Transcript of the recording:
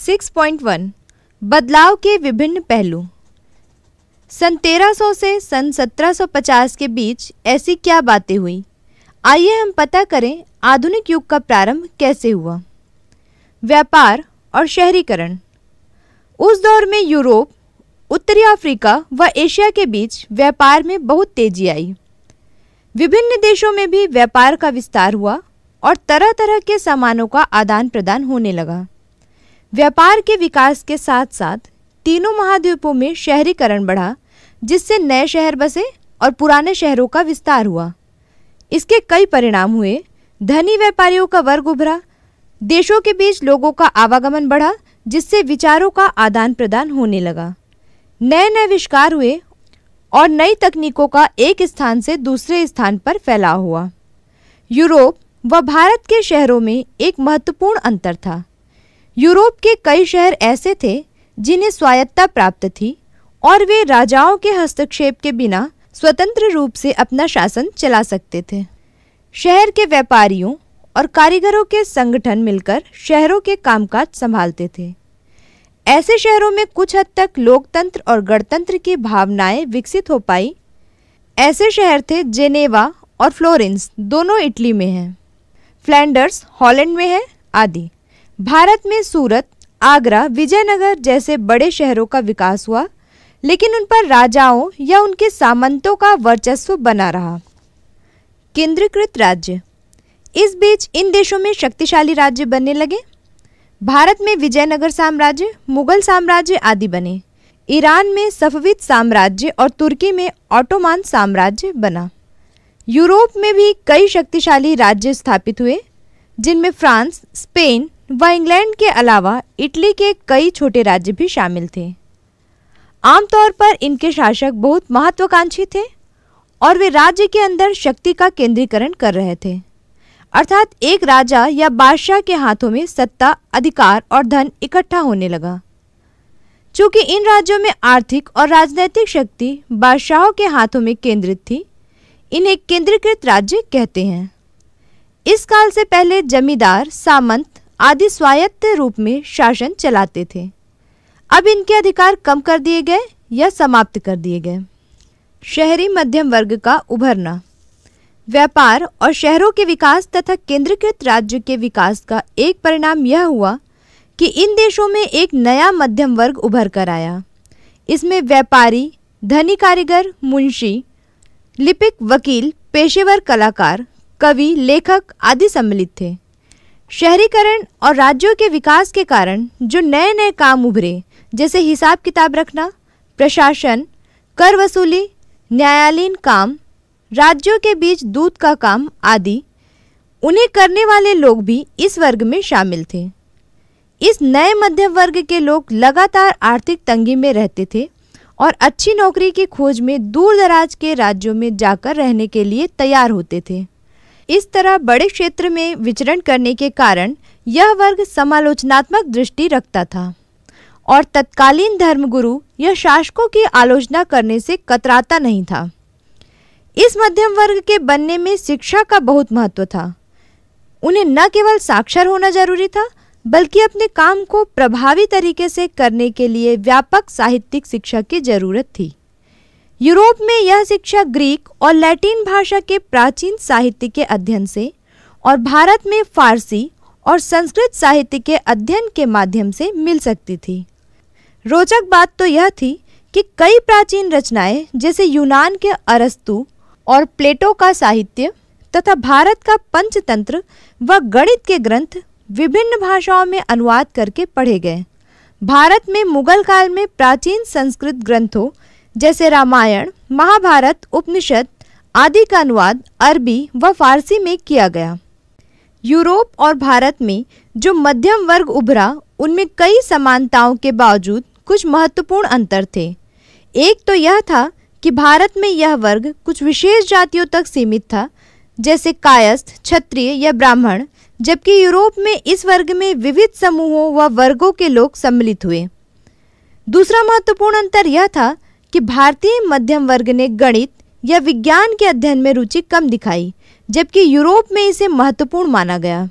6.1 बदलाव के विभिन्न पहलू सन 1300 से सन 1750 के बीच ऐसी क्या बातें हुई आइए हम पता करें आधुनिक युग का प्रारंभ कैसे हुआ व्यापार और शहरीकरण उस दौर में यूरोप उत्तरी अफ्रीका व एशिया के बीच व्यापार में बहुत तेजी आई विभिन्न देशों में भी व्यापार का विस्तार हुआ और तरह तरह के सामानों का आदान प्रदान होने लगा व्यापार के विकास के साथ साथ तीनों महाद्वीपों में शहरीकरण बढ़ा जिससे नए शहर बसे और पुराने शहरों का विस्तार हुआ इसके कई परिणाम हुए धनी व्यापारियों का वर्ग उभरा देशों के बीच लोगों का आवागमन बढ़ा जिससे विचारों का आदान प्रदान होने लगा नए नए आविष्कार हुए और नई तकनीकों का एक स्थान से दूसरे स्थान पर फैलाव हुआ यूरोप व भारत के शहरों में एक महत्वपूर्ण अंतर था यूरोप के कई शहर ऐसे थे जिन्हें स्वायत्ता प्राप्त थी और वे राजाओं के हस्तक्षेप के बिना स्वतंत्र रूप से अपना शासन चला सकते थे शहर के व्यापारियों और कारीगरों के संगठन मिलकर शहरों के कामकाज संभालते थे ऐसे शहरों में कुछ हद तक लोकतंत्र और गणतंत्र की भावनाएं विकसित हो पाई ऐसे शहर थे जेनेवा और फ्लोरेंस दोनों इटली में हैं फ्लैंडर्स हॉलैंड में है आदि भारत में सूरत आगरा विजयनगर जैसे बड़े शहरों का विकास हुआ लेकिन उन पर राजाओं या उनके सामंतों का वर्चस्व बना रहा केंद्रीकृत राज्य इस बीच इन देशों में शक्तिशाली राज्य बनने लगे भारत में विजयनगर साम्राज्य मुगल साम्राज्य आदि बने ईरान में सफविद साम्राज्य और तुर्की में ऑटोमान साम्राज्य बना यूरोप में भी कई शक्तिशाली राज्य स्थापित हुए जिनमें फ्रांस स्पेन व इंग्लैंड के अलावा इटली के कई छोटे राज्य भी शामिल थे आमतौर पर इनके शासक बहुत महत्वाकांक्षी थे और वे राज्य के अंदर शक्ति का केंद्रीकरण कर रहे थे अर्थात एक राजा या बादशाह के हाथों में सत्ता अधिकार और धन इकट्ठा होने लगा चूंकि इन राज्यों में आर्थिक और राजनैतिक शक्ति बादशाहों के हाथों में केंद्रित थी इन्हें केंद्रीकृत राज्य कहते हैं इस काल से पहले जमींदार सामंत आदि स्वायत्त रूप में शासन चलाते थे अब इनके अधिकार कम कर दिए गए या समाप्त कर दिए गए शहरी मध्यम वर्ग का उभरना व्यापार और शहरों के विकास तथा केंद्रीकृत राज्य के विकास का एक परिणाम यह हुआ कि इन देशों में एक नया मध्यम वर्ग उभर कर आया इसमें व्यापारी धनी कारीगर मुंशी लिपिक वकील पेशेवर कलाकार कवि लेखक आदि सम्मिलित थे शहरीकरण और राज्यों के विकास के कारण जो नए नए काम उभरे जैसे हिसाब किताब रखना प्रशासन कर वसूली न्यायालयीन काम राज्यों के बीच दूध का काम आदि उन्हें करने वाले लोग भी इस वर्ग में शामिल थे इस नए मध्यम वर्ग के लोग लगातार आर्थिक तंगी में रहते थे और अच्छी नौकरी की खोज में दूर दराज के राज्यों में जाकर रहने के लिए तैयार होते थे इस तरह बड़े क्षेत्र में विचरण करने के कारण यह वर्ग समालोचनात्मक दृष्टि रखता था और तत्कालीन धर्मगुरु यह शासकों की आलोचना करने से कतराता नहीं था इस मध्यम वर्ग के बनने में शिक्षा का बहुत महत्व था उन्हें न केवल साक्षर होना जरूरी था बल्कि अपने काम को प्रभावी तरीके से करने के लिए व्यापक साहित्यिक शिक्षा की जरूरत थी यूरोप में यह शिक्षा ग्रीक और लैटिन भाषा के प्राचीन साहित्य के अध्ययन से और भारत में फारसी और संस्कृत साहित्य के अध्ययन के माध्यम से मिल सकती थी रोचक बात तो यह थी कि कई प्राचीन रचनाएं जैसे यूनान के अरस्तु और प्लेटो का साहित्य तथा भारत का पंचतंत्र व गणित के ग्रंथ विभिन्न भाषाओं में अनुवाद करके पढ़े गए भारत में मुगल काल में प्राचीन संस्कृत ग्रंथों जैसे रामायण महाभारत उपनिषद आदि का अनुवाद अरबी व फारसी में किया गया यूरोप और भारत में जो मध्यम वर्ग उभरा उनमें कई समानताओं के बावजूद कुछ महत्वपूर्ण अंतर थे एक तो यह था कि भारत में यह वर्ग कुछ विशेष जातियों तक सीमित था जैसे कायस्थ क्षत्रिय या ब्राह्मण जबकि यूरोप में इस वर्ग में विविध समूहों व वर्गों के लोग सम्मिलित हुए दूसरा महत्वपूर्ण अंतर यह था कि भारतीय मध्यम वर्ग ने गणित या विज्ञान के अध्ययन में रुचि कम दिखाई जबकि यूरोप में इसे महत्वपूर्ण माना गया